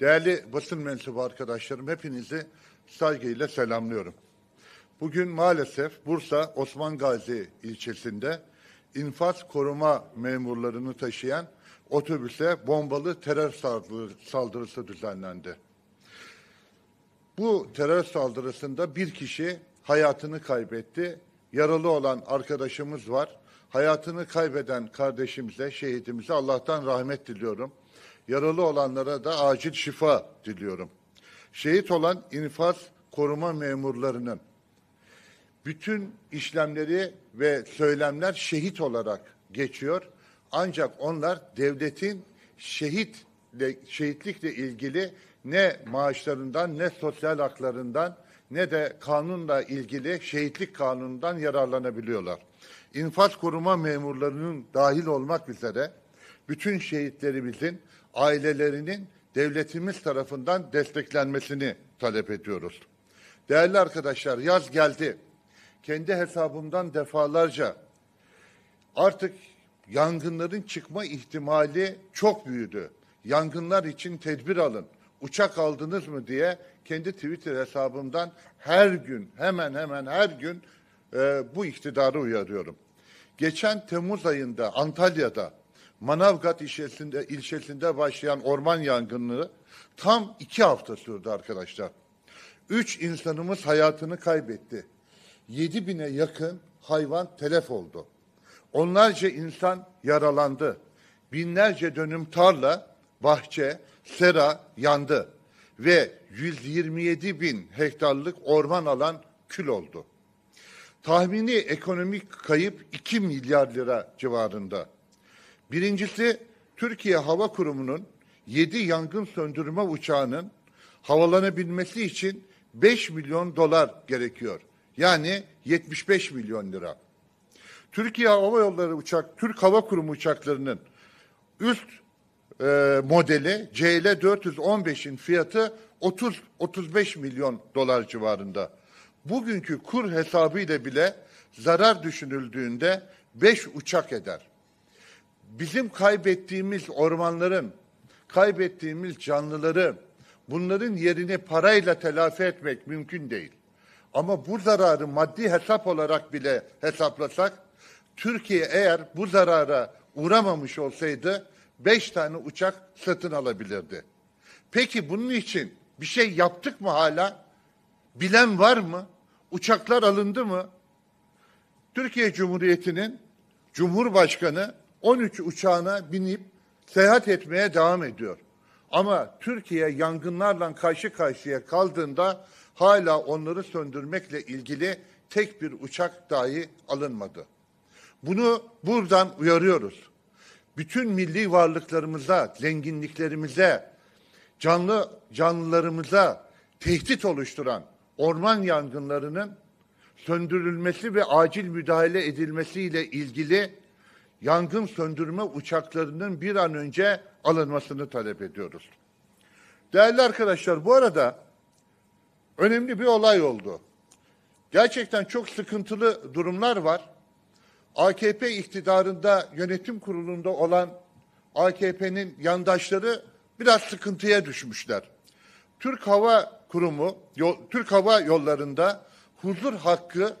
Değerli basın mensubu arkadaşlarım hepinizi saygıyla selamlıyorum. Bugün maalesef Bursa Osman Gazi ilçesinde infaz koruma memurlarını taşıyan otobüse bombalı terör saldırısı düzenlendi. Bu terör saldırısında bir kişi hayatını kaybetti. Yaralı olan arkadaşımız var. Hayatını kaybeden kardeşimize, şehidimize Allah'tan rahmet diliyorum. Yaralı olanlara da acil şifa diliyorum. Şehit olan infaz koruma memurlarının bütün işlemleri ve söylemler şehit olarak geçiyor. Ancak onlar devletin şehitle, şehitlikle ilgili ne maaşlarından ne sosyal haklarından ne de kanunla ilgili şehitlik kanunundan yararlanabiliyorlar. İnfaz koruma memurlarının dahil olmak üzere bütün şehitlerimizin ailelerinin devletimiz tarafından desteklenmesini talep ediyoruz. Değerli arkadaşlar yaz geldi. Kendi hesabımdan defalarca artık yangınların çıkma ihtimali çok büyüdü. Yangınlar için tedbir alın. Uçak aldınız mı diye kendi Twitter hesabımdan her gün hemen hemen her gün e, bu iktidarı uyarıyorum. Geçen Temmuz ayında Antalya'da Manavgat ilçesinde, ilçesinde başlayan orman yangınları tam iki hafta sürdü arkadaşlar. Üç insanımız hayatını kaybetti. Yedi bine yakın hayvan telef oldu. Onlarca insan yaralandı. Binlerce dönüm tarla, bahçe, sera yandı ve 127 bin hektarlık orman alan kül oldu. Tahmini ekonomik kayıp 2 milyar lira civarında. Birincisi Türkiye Hava Kurumu'nun 7 yangın söndürme uçağının havalanabilmesi için 5 milyon dolar gerekiyor. Yani 75 milyon lira. Türkiye Hava Yolları uçak, Türk Hava Kurumu uçaklarının üst e, modeli CL 415'in fiyatı 30 35 milyon dolar civarında. Bugünkü kur hesabı ile bile zarar düşünüldüğünde 5 uçak eder bizim kaybettiğimiz ormanların, kaybettiğimiz canlıları bunların yerini parayla telafi etmek mümkün değil. Ama bu zararı maddi hesap olarak bile hesaplasak, Türkiye eğer bu zarara uğramamış olsaydı beş tane uçak satın alabilirdi. Peki bunun için bir şey yaptık mı hala? Bilen var mı? Uçaklar alındı mı? Türkiye Cumhuriyeti'nin Cumhurbaşkanı 13 uçağına binip seyahat etmeye devam ediyor. Ama Türkiye yangınlarla karşı karşıya kaldığında hala onları söndürmekle ilgili tek bir uçak dahi alınmadı. Bunu buradan uyarıyoruz. Bütün milli varlıklarımıza, zenginliklerimize, canlı canlılarımıza tehdit oluşturan orman yangınlarının söndürülmesi ve acil müdahale edilmesiyle ilgili yangın söndürme uçaklarının bir an önce alınmasını talep ediyoruz. Değerli arkadaşlar bu arada önemli bir olay oldu. Gerçekten çok sıkıntılı durumlar var. AKP iktidarında yönetim kurulunda olan AKP'nin yandaşları biraz sıkıntıya düşmüşler. Türk Hava Kurumu, yol, Türk Hava Yolları'nda huzur hakkı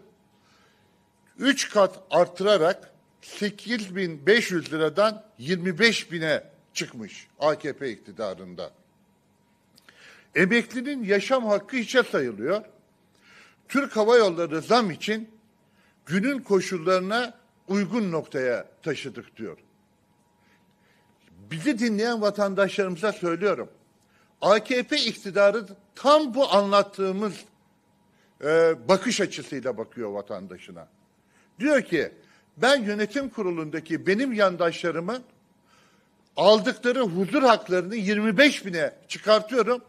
3 kat artırarak 8500 liradan 25 bine çıkmış AKP iktidarında. Emeklinin yaşam hakkı hiçe sayılıyor. Türk Hava Yolları zam için günün koşullarına uygun noktaya taşıdık diyor. Bizi dinleyen vatandaşlarımıza söylüyorum. AKP iktidarı tam bu anlattığımız e, bakış açısıyla bakıyor vatandaşına. Diyor ki ben yönetim kurulundaki benim yandaşlarımın aldıkları huzur haklarını 25 bine çıkartıyorum.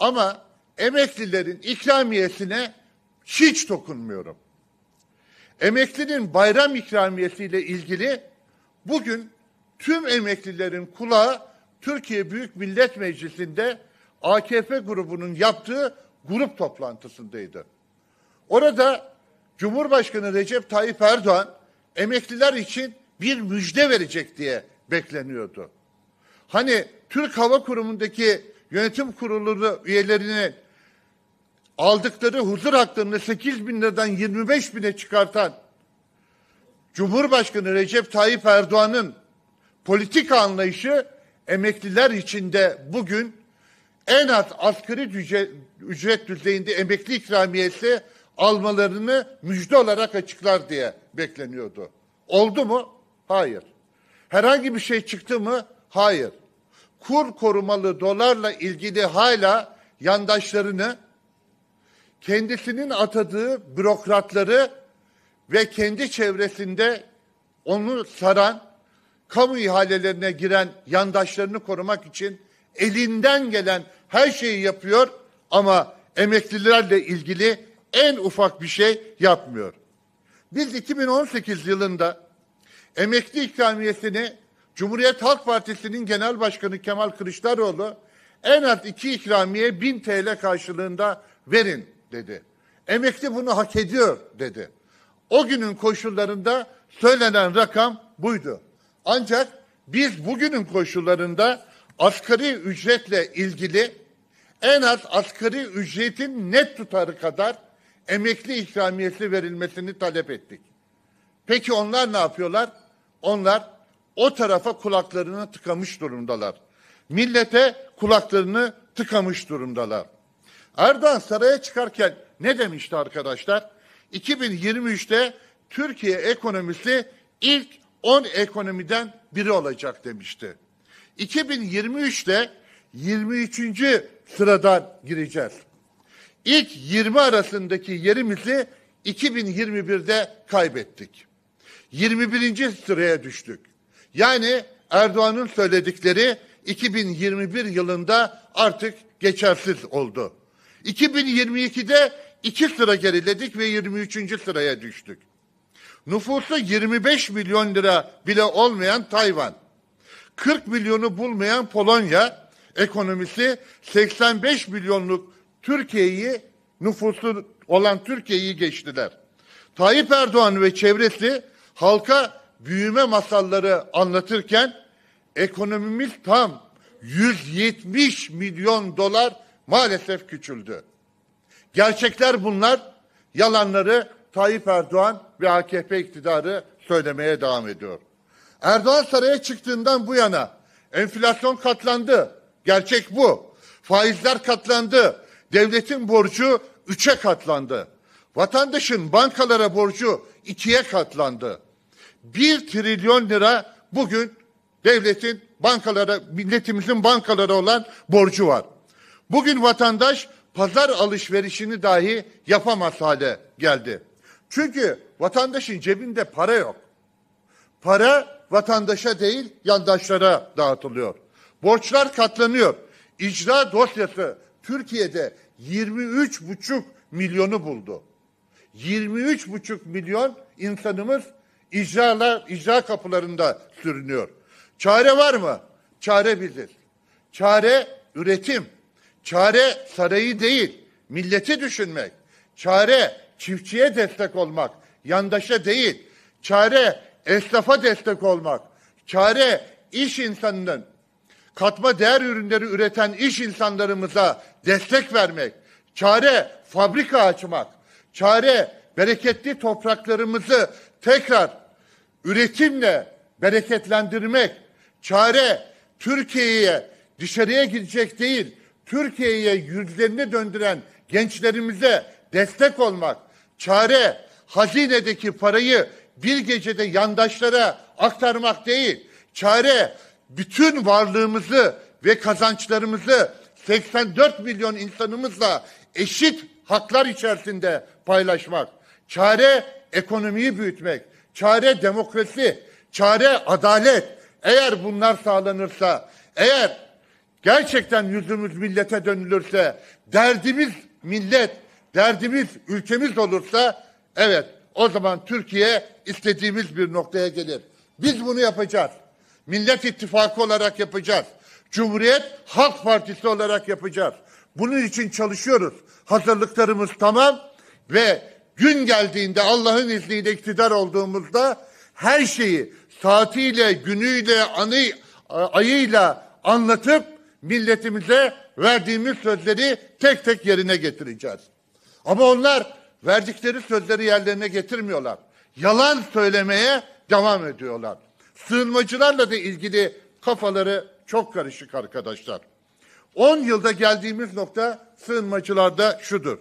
Ama emeklilerin ikramiyesine hiç dokunmuyorum. Emeklinin bayram ikramiyesiyle ilgili bugün tüm emeklilerin kulağı Türkiye Büyük Millet Meclisi'nde AKP grubunun yaptığı grup toplantısındaydı. Orada Cumhurbaşkanı Recep Tayyip Erdoğan emekliler için bir müjde verecek diye bekleniyordu. Hani Türk Hava Kurumu'ndaki yönetim kurulu üyelerini aldıkları huzur hakkını 8 bin liradan 25 bine çıkartan Cumhurbaşkanı Recep Tayyip Erdoğan'ın politik anlayışı emekliler içinde bugün en az asgari ücret düzeyinde emekli ikramiyesi almalarını müjde olarak açıklar diye bekleniyordu. Oldu mu? Hayır. Herhangi bir şey çıktı mı? Hayır. Kur korumalı dolarla ilgili hala yandaşlarını kendisinin atadığı bürokratları ve kendi çevresinde onu saran kamu ihalelerine giren yandaşlarını korumak için elinden gelen her şeyi yapıyor ama emeklilerle ilgili en ufak bir şey yapmıyor. Biz 2018 yılında emekli ikramiyesini Cumhuriyet Halk Partisi'nin Genel Başkanı Kemal Kılıçdaroğlu en az iki ikramiye bin TL karşılığında verin dedi. Emekli bunu hak ediyor dedi. O günün koşullarında söylenen rakam buydu. Ancak biz bugünün koşullarında asgari ücretle ilgili en az asgari ücretin net tutarı kadar emekli ikramiyesi verilmesini talep ettik. Peki onlar ne yapıyorlar? Onlar o tarafa kulaklarını tıkamış durumdalar. Millete kulaklarını tıkamış durumdalar. Erdoğan saraya çıkarken ne demişti arkadaşlar? 2023'te Türkiye ekonomisi ilk 10 ekonomiden biri olacak demişti. 2023'te 23. sıradan gireceğiz ilk 20 arasındaki yerimizi 2021'de kaybettik. 21. sıraya düştük. Yani Erdoğan'ın söyledikleri 2021 yılında artık geçersiz oldu. 2022'de iki sıra geriledik ve 23. sıraya düştük. Nüfusu 25 milyon lira bile olmayan Tayvan, 40 milyonu bulmayan Polonya, ekonomisi 85 milyonluk Türkiye'yi nüfusu olan Türkiye'yi geçtiler. Tayyip Erdoğan ve çevresi halka büyüme masalları anlatırken ekonomimiz tam 170 milyon dolar maalesef küçüldü. Gerçekler bunlar, yalanları Tayyip Erdoğan ve AKP iktidarı söylemeye devam ediyor. Erdoğan saraya çıktığından bu yana enflasyon katlandı. Gerçek bu. Faizler katlandı. Devletin borcu üçe katlandı. Vatandaşın bankalara borcu ikiye katlandı. Bir trilyon lira bugün devletin bankalara, milletimizin bankalara olan borcu var. Bugün vatandaş pazar alışverişini dahi yapamaz hale geldi. Çünkü vatandaşın cebinde para yok. Para vatandaşa değil yandaşlara dağıtılıyor. Borçlar katlanıyor. İcra dosyası Türkiye'de 23,5 milyonu buldu. 23,5 milyon insanımız icralar, icra kapılarında sürünüyor. Çare var mı? Çare biziz. Çare üretim. Çare sarayı değil, milleti düşünmek. Çare çiftçiye destek olmak, yandaşa değil. Çare esnafa destek olmak. Çare iş insanının katma değer ürünleri üreten iş insanlarımıza destek vermek, çare fabrika açmak, çare bereketli topraklarımızı tekrar üretimle bereketlendirmek, çare Türkiye'ye dışarıya gidecek değil, Türkiye'ye yüzlerini döndüren gençlerimize destek olmak, çare hazinedeki parayı bir gecede yandaşlara aktarmak değil, çare bütün varlığımızı ve kazançlarımızı 84 milyon insanımızla eşit haklar içerisinde paylaşmak. Çare ekonomiyi büyütmek, çare demokrasi, çare adalet. Eğer bunlar sağlanırsa, eğer gerçekten yüzümüz millete dönülürse, derdimiz millet, derdimiz ülkemiz olursa evet o zaman Türkiye istediğimiz bir noktaya gelir. Biz bunu yapacağız. Millet İttifakı olarak yapacağız. Cumhuriyet Halk Partisi olarak yapacağız. Bunun için çalışıyoruz. Hazırlıklarımız tamam ve gün geldiğinde Allah'ın izniyle iktidar olduğumuzda her şeyi saatiyle, günüyle, anı, ayıyla anlatıp milletimize verdiğimiz sözleri tek tek yerine getireceğiz. Ama onlar verdikleri sözleri yerlerine getirmiyorlar. Yalan söylemeye devam ediyorlar. Sığınmacılarla da ilgili kafaları çok karışık arkadaşlar. 10 yılda geldiğimiz nokta sığınmacılarda şudur.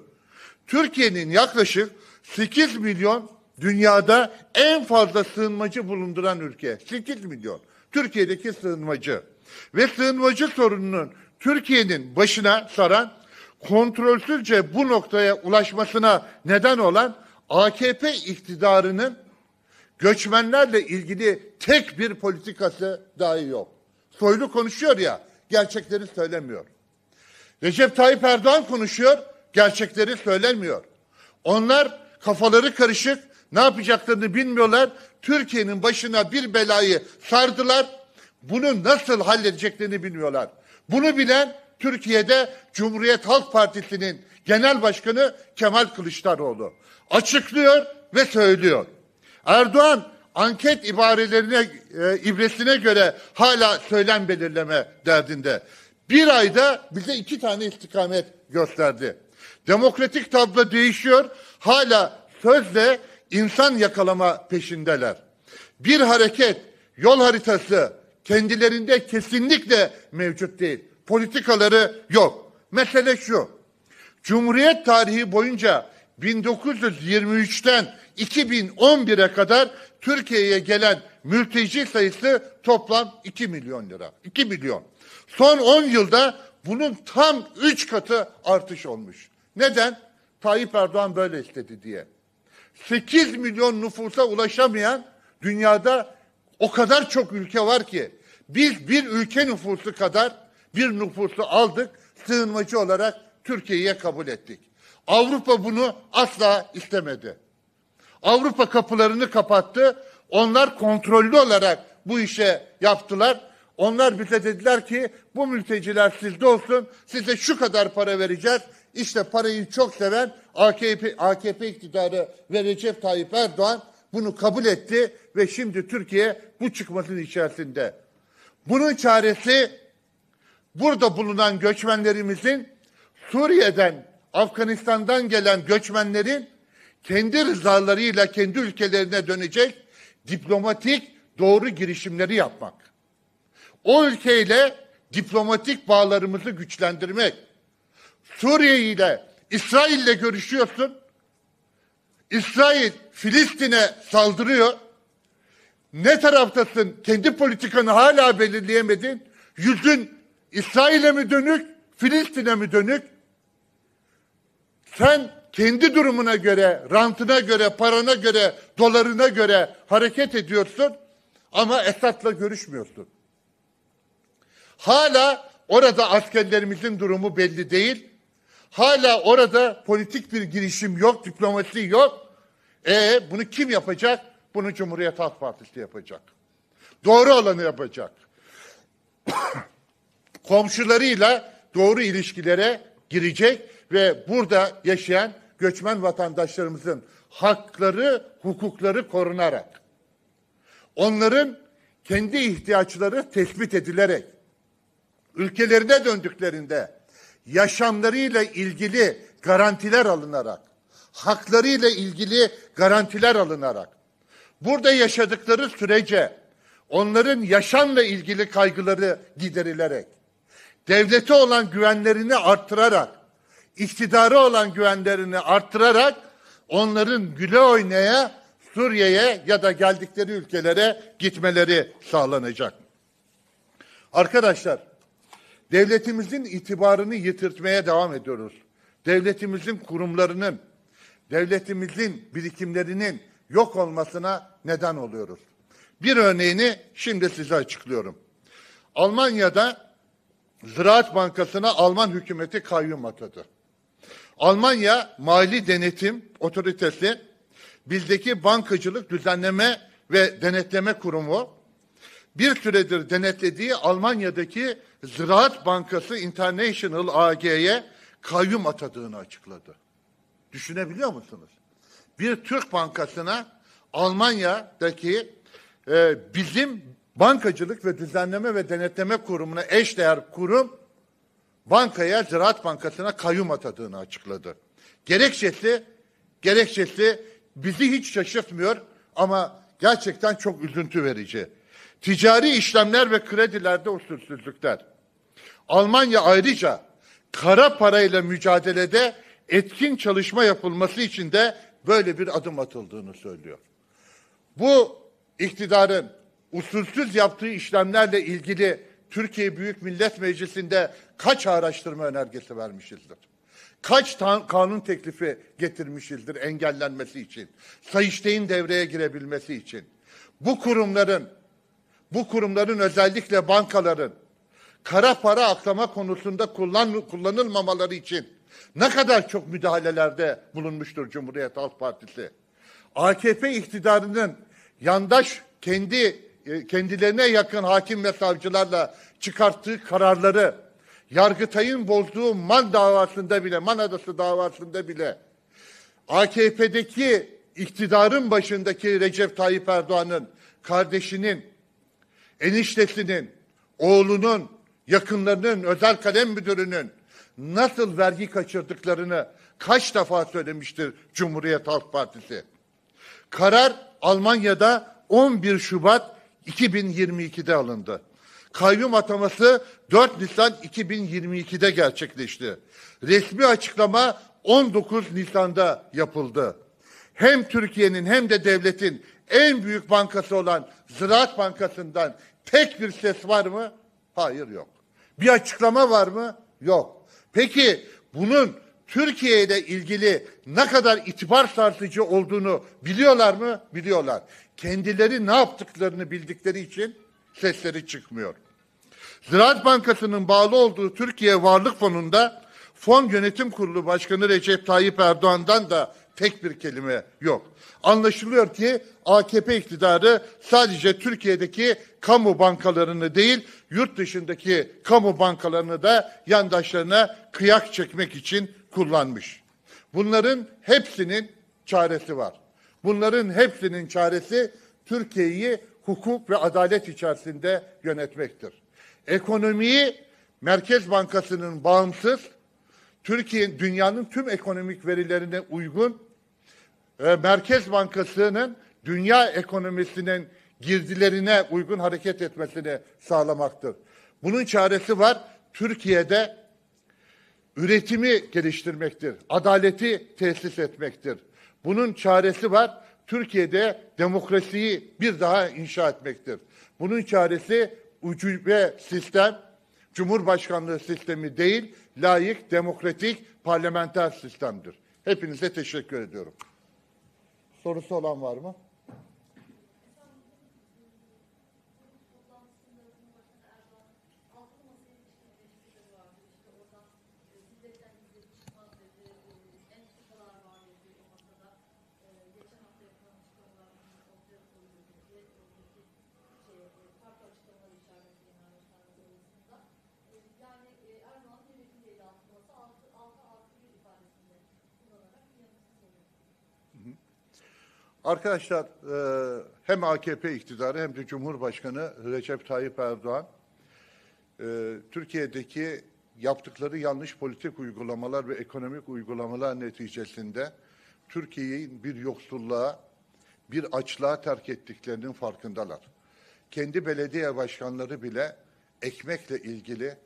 Türkiye'nin yaklaşık 8 milyon dünyada en fazla sığınmacı bulunduran ülke. 8 milyon. Türkiye'deki sığınmacı. Ve sığınmacı sorununun Türkiye'nin başına saran kontrolsüzce bu noktaya ulaşmasına neden olan AKP iktidarının göçmenlerle ilgili tek bir politikası dahi yok. Soylu konuşuyor ya, gerçekleri söylemiyor. Recep Tayyip Erdoğan konuşuyor, gerçekleri söylemiyor. Onlar kafaları karışık, ne yapacaklarını bilmiyorlar. Türkiye'nin başına bir belayı sardılar. Bunu nasıl halledeceklerini bilmiyorlar. Bunu bilen Türkiye'de Cumhuriyet Halk Partisi'nin genel başkanı Kemal Kılıçdaroğlu açıklıyor ve söylüyor. Erdoğan anket ibarelerine e, ibresine göre hala söylem belirleme derdinde. Bir ayda bize iki tane istikamet gösterdi. Demokratik tablo değişiyor. Hala sözle insan yakalama peşindeler. Bir hareket, yol haritası kendilerinde kesinlikle mevcut değil. Politikaları yok. Mesele şu. Cumhuriyet tarihi boyunca 1923'ten 2011'e kadar Türkiye'ye gelen mülteci sayısı toplam 2 milyon lira. 2 milyon. Son 10 yılda bunun tam 3 katı artış olmuş. Neden? Tayyip Erdoğan böyle istedi diye. 8 milyon nüfusa ulaşamayan dünyada o kadar çok ülke var ki biz bir ülke nüfusu kadar bir nüfusu aldık sığınmacı olarak Türkiye'ye kabul ettik. Avrupa bunu asla istemedi. Avrupa kapılarını kapattı. Onlar kontrollü olarak bu işe yaptılar. Onlar bize dediler ki bu mülteciler sizde olsun. Size şu kadar para vereceğiz. İşte parayı çok seven AKP, AKP iktidarı ve Recep Tayyip Erdoğan bunu kabul etti ve şimdi Türkiye bu çıkmasın içerisinde. Bunun çaresi burada bulunan göçmenlerimizin Suriye'den, Afganistan'dan gelen göçmenlerin kendi rızalarıyla kendi ülkelerine dönecek diplomatik doğru girişimleri yapmak. O ülkeyle diplomatik bağlarımızı güçlendirmek. Suriye ile İsrail ile görüşüyorsun. İsrail Filistin'e saldırıyor. Ne taraftasın? Kendi politikanı hala belirleyemedin. Yüzün İsrail'e mi dönük, Filistin'e mi dönük? Sen kendi durumuna göre, rantına göre, parana göre, dolarına göre hareket ediyorsun ama Esad'la görüşmüyorsun. Hala orada askerlerimizin durumu belli değil. Hala orada politik bir girişim yok, diplomasi yok. E bunu kim yapacak? Bunu Cumhuriyet Halk Partisi yapacak. Doğru olanı yapacak. Komşularıyla doğru ilişkilere girecek ve burada yaşayan göçmen vatandaşlarımızın hakları, hukukları korunarak, onların kendi ihtiyaçları tespit edilerek, ülkelerine döndüklerinde yaşamlarıyla ilgili garantiler alınarak, haklarıyla ilgili garantiler alınarak, burada yaşadıkları sürece onların yaşamla ilgili kaygıları giderilerek, devlete olan güvenlerini artırarak, iktidara olan güvenlerini arttırarak onların güle oynaya Suriye'ye ya da geldikleri ülkelere gitmeleri sağlanacak. Arkadaşlar, devletimizin itibarını yitirtmeye devam ediyoruz. Devletimizin kurumlarının, devletimizin birikimlerinin yok olmasına neden oluyoruz. Bir örneğini şimdi size açıklıyorum. Almanya'da Ziraat Bankası'na Alman hükümeti kayyum atadı. Almanya Mali Denetim Otoritesi, bildeki Bankacılık Düzenleme ve Denetleme Kurumu, bir süredir denetlediği Almanya'daki Ziraat Bankası International AG'ye kayyum atadığını açıkladı. Düşünebiliyor musunuz? Bir Türk bankasına Almanya'daki e, bizim bankacılık ve düzenleme ve denetleme kurumuna eşdeğer kurum bankaya Ziraat Bankası'na kayyum atadığını açıkladı. Gerekçesi, gerekçesi bizi hiç şaşırtmıyor ama gerçekten çok üzüntü verici. Ticari işlemler ve kredilerde usulsüzlükler. Almanya ayrıca kara parayla mücadelede etkin çalışma yapılması için de böyle bir adım atıldığını söylüyor. Bu iktidarın usulsüz yaptığı işlemlerle ilgili Türkiye Büyük Millet Meclisi'nde kaç araştırma önergesi vermişizdir? Kaç kanun teklifi getirmişizdir engellenmesi için? Sayıştay'ın devreye girebilmesi için? Bu kurumların, bu kurumların özellikle bankaların kara para aklama konusunda kullan, kullanılmamaları için ne kadar çok müdahalelerde bulunmuştur Cumhuriyet Halk Partisi. AKP iktidarının yandaş kendi e, kendilerine yakın hakim ve savcılarla çıkarttığı kararları Yargıtay'ın bozduğu Man davasında bile, Man Adası davasında bile AKP'deki iktidarın başındaki Recep Tayyip Erdoğan'ın kardeşinin, eniştesinin, oğlunun, yakınlarının, özel kalem müdürünün nasıl vergi kaçırdıklarını kaç defa söylemiştir Cumhuriyet Halk Partisi. Karar Almanya'da 11 Şubat 2022'de alındı. Kayyum ataması 4 Nisan 2022'de gerçekleşti. Resmi açıklama 19 Nisan'da yapıldı. Hem Türkiye'nin hem de devletin en büyük bankası olan Ziraat Bankası'ndan tek bir ses var mı? Hayır yok. Bir açıklama var mı? Yok. Peki bunun Türkiye ile ilgili ne kadar itibar sarsıcı olduğunu biliyorlar mı? Biliyorlar kendileri ne yaptıklarını bildikleri için sesleri çıkmıyor. Ziraat Bankası'nın bağlı olduğu Türkiye Varlık Fonu'nda Fon Yönetim Kurulu Başkanı Recep Tayyip Erdoğan'dan da tek bir kelime yok. Anlaşılıyor ki AKP iktidarı sadece Türkiye'deki kamu bankalarını değil, yurt dışındaki kamu bankalarını da yandaşlarına kıyak çekmek için kullanmış. Bunların hepsinin çaresi var. Bunların hepsinin çaresi Türkiye'yi hukuk ve adalet içerisinde yönetmektir. Ekonomiyi Merkez Bankası'nın bağımsız, Türkiye'nin dünyanın tüm ekonomik verilerine uygun, e, Merkez Bankası'nın dünya ekonomisinin girdilerine uygun hareket etmesini sağlamaktır. Bunun çaresi var. Türkiye'de üretimi geliştirmektir. Adaleti tesis etmektir. Bunun çaresi var. Türkiye'de demokrasiyi bir daha inşa etmektir. Bunun çaresi ucube sistem, Cumhurbaşkanlığı sistemi değil, layık, demokratik, parlamenter sistemdir. Hepinize teşekkür ediyorum. Sorusu olan var mı? Arkadaşlar e, hem AKP iktidarı hem de Cumhurbaşkanı Recep Tayyip Erdoğan e, Türkiye'deki yaptıkları yanlış politik uygulamalar ve ekonomik uygulamalar neticesinde Türkiye'yi bir yoksulluğa, bir açlığa terk ettiklerinin farkındalar. Kendi belediye başkanları bile ekmekle ilgili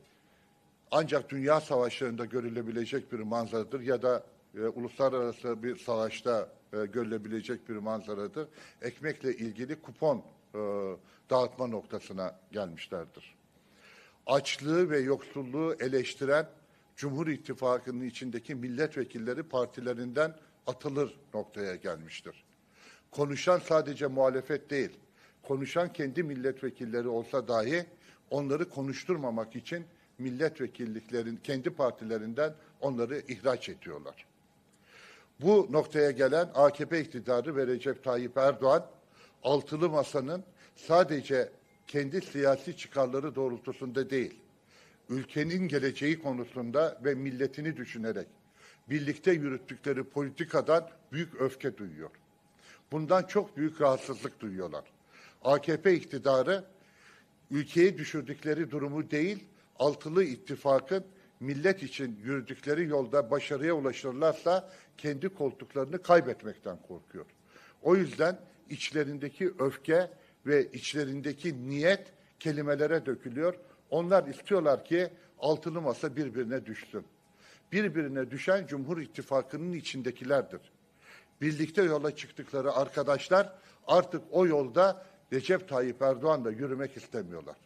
ancak dünya savaşlarında görülebilecek bir manzaradır ya da e, uluslararası bir savaşta e, görülebilecek bir manzaradır. Ekmekle ilgili kupon e, dağıtma noktasına gelmişlerdir. Açlığı ve yoksulluğu eleştiren Cumhur İttifakı'nın içindeki milletvekilleri partilerinden atılır noktaya gelmiştir. Konuşan sadece muhalefet değil, konuşan kendi milletvekilleri olsa dahi onları konuşturmamak için milletvekilliklerin kendi partilerinden onları ihraç ediyorlar bu noktaya gelen AKP iktidarı ve Recep Tayyip Erdoğan altılı masanın sadece kendi siyasi çıkarları doğrultusunda değil, ülkenin geleceği konusunda ve milletini düşünerek birlikte yürüttükleri politikadan büyük öfke duyuyor. Bundan çok büyük rahatsızlık duyuyorlar. AKP iktidarı ülkeyi düşürdükleri durumu değil, altılı ittifakın millet için yürüdükleri yolda başarıya ulaşırlarsa kendi koltuklarını kaybetmekten korkuyor. O yüzden içlerindeki öfke ve içlerindeki niyet kelimelere dökülüyor. Onlar istiyorlar ki altılı masa birbirine düşsün. Birbirine düşen Cumhur İttifakı'nın içindekilerdir. Birlikte yola çıktıkları arkadaşlar artık o yolda Recep Tayyip Erdoğan'la yürümek istemiyorlar.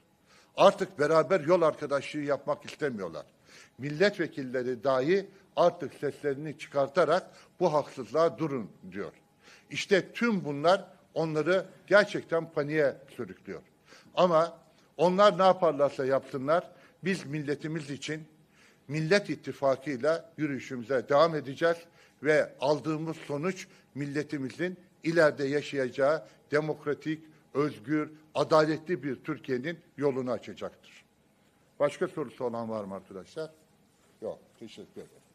Artık beraber yol arkadaşlığı yapmak istemiyorlar. Milletvekilleri dahi artık seslerini çıkartarak bu haksızlığa durun diyor. İşte tüm bunlar onları gerçekten paniğe sürüklüyor. Ama onlar ne yaparlarsa yapsınlar biz milletimiz için Millet ittifakıyla yürüyüşümüze devam edeceğiz ve aldığımız sonuç milletimizin ileride yaşayacağı demokratik, özgür, adaletli bir Türkiye'nin yolunu açacaktır. Başka sorusu olan var mı arkadaşlar? Yok. Teşekkür ederim.